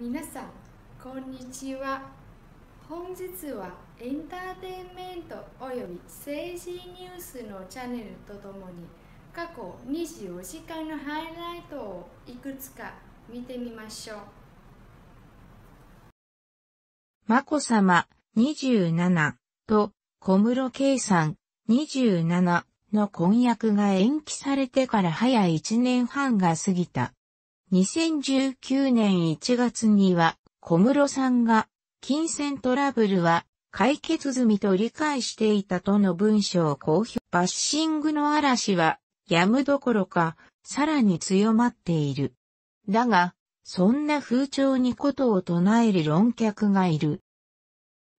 皆さんこんにちは本日はエンターテインメントおよび政治ニュースのチャンネルとともに過去24時間のハイライトをいくつか見てみましょう眞子さま27と小室圭さん27の婚約が延期されてから早1年半が過ぎた。2019年1月には、小室さんが、金銭トラブルは解決済みと理解していたとの文章を公表。バッシングの嵐は、やむどころか、さらに強まっている。だが、そんな風潮にことを唱える論客がいる。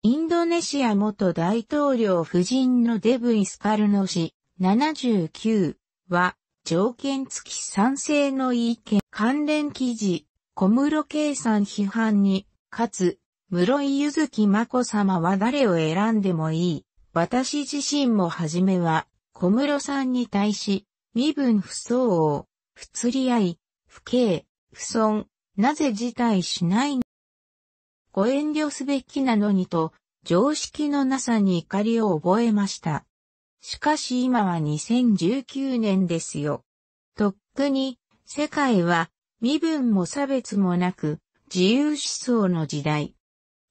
インドネシア元大統領夫人のデブイスカルノ氏79は条件付き賛成の意見。関連記事、小室圭さん批判に、かつ、室井ゆずきまこさまは誰を選んでもいい。私自身もはじめは、小室さんに対し、身分不相応、不釣り合い、不敬、不損、なぜ辞退しないご遠慮すべきなのにと、常識のなさに怒りを覚えました。しかし今は2019年ですよ。とっくに世界は身分も差別もなく自由思想の時代。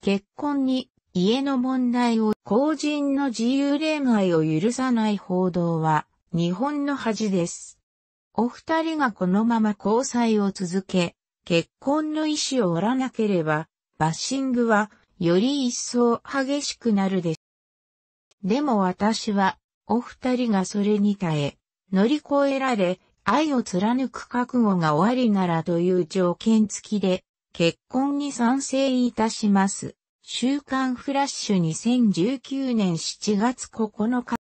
結婚に家の問題を公人の自由恋愛を許さない報道は日本の恥です。お二人がこのまま交際を続け、結婚の意思を折らなければ、バッシングはより一層激しくなるです。でも私は、お二人がそれに耐え、乗り越えられ、愛を貫く覚悟が終わりならという条件付きで、結婚に賛成いたします。週刊フラッシュ2019年7月9日